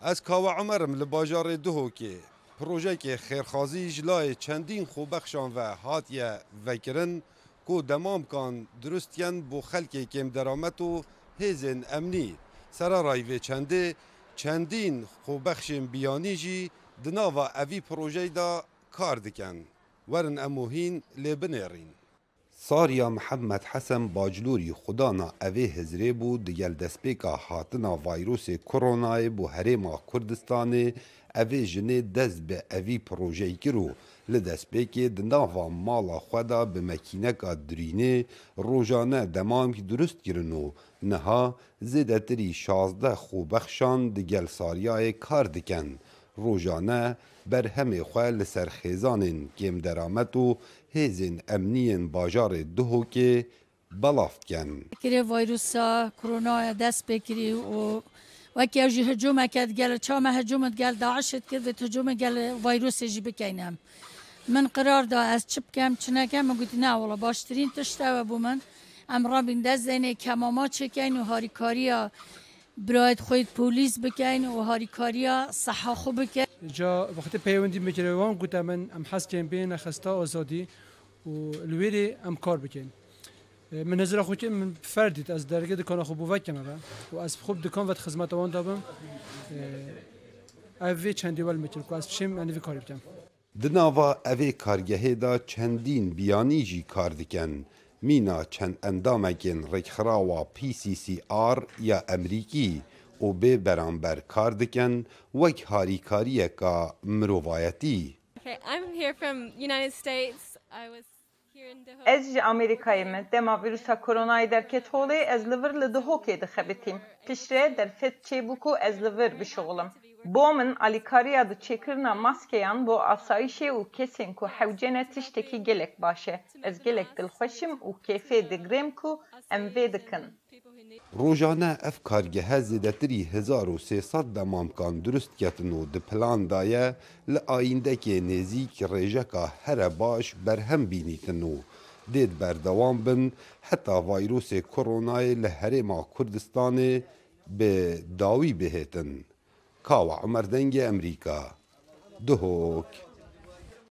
از کاوه عمرم لباجار دهوکی پروژه که خیرخوازی جلای چندین خوبخشان و هاتیه وکرن کو دمام کان درستین بو خلکی کم درامت و هیزن امنی سرا رایوه چنده چندین خوبخشین بیانی جی دناوا اوی پروژه دا کار دکن ورن اموهین لبنرین Sariya Mihemed Hesen Baclûrî xudana evê hizrê bû di gel destpêka hatina vayrosê koronayê bû herêma Kurdistanê evê jinê dest bi evî projeyê kir û li destpêkê di nava mala xwe da bi mekîneka dirînê rojane demamkî durist kirin û niha zêdetirî şazdeh xûbexşan di gel sariyayê kar dikin. روزانه بر همه سر خیزانین گیم درامت و هیزین امنی بازار دهو که بلاف کن کره ویروسا کرونا دست بکری و وکی از هجوم اکد گل چام هجومت گل داعشت کرد و هجوم گل ویروسی جی بکینم من قرار دا از چپ کم چنکم و گوید نه ولی باشترین تشته و بو من بین دست دینه کماما چکین و هاریکاری کاریا برایت خود پلیس بکن و هاریکاریا صحا خو بکن جا وقتی پیوندی میکره وان گوتم من ام حس کن بین خستا آزادی و الویری ام کار بکن من نظر خو من فردیت از درگه دکان خو بوک کنم و از خوب دکان و خدمت وان دابم اوی چندی ول میکره که از چیم انوی کار بکن دناوا اوی کارگهه دا چندین بیانی جی کار دکن مîna çend endamekên rêkxirawa PCCR ya Emerîkî û bê beramber kar dikin wek harîkariyeka mirovayetî. Ez ji Amerîkayê me dema vîrusa koronayê derket holê ez li vir li dihokê dixebitîm. Piştre derfet çêbûk û ez li vir bişoxlim. بۆ من ئەلیکاریا دچێکردنا ماسکەیان بۆ ئاسایشێ و کەسێن و حەوجێنە تشتێکی گەلێک باشە ئەس گەلێک دڵخەشم و کێفێ دەگرێم و ئەم vê dikin. Rojane ev kargehe zêdetirî 1300 demamkan duristketin û di plan daye li ayîndekê nêzik rêjeka here baş berhem bînîtin û dêd berdewam bin heta vayrosê koronayê li herêma Kurdistanê bi dawî bihêtin. کاوە عمەردەنگی ئەمریکا دهۆک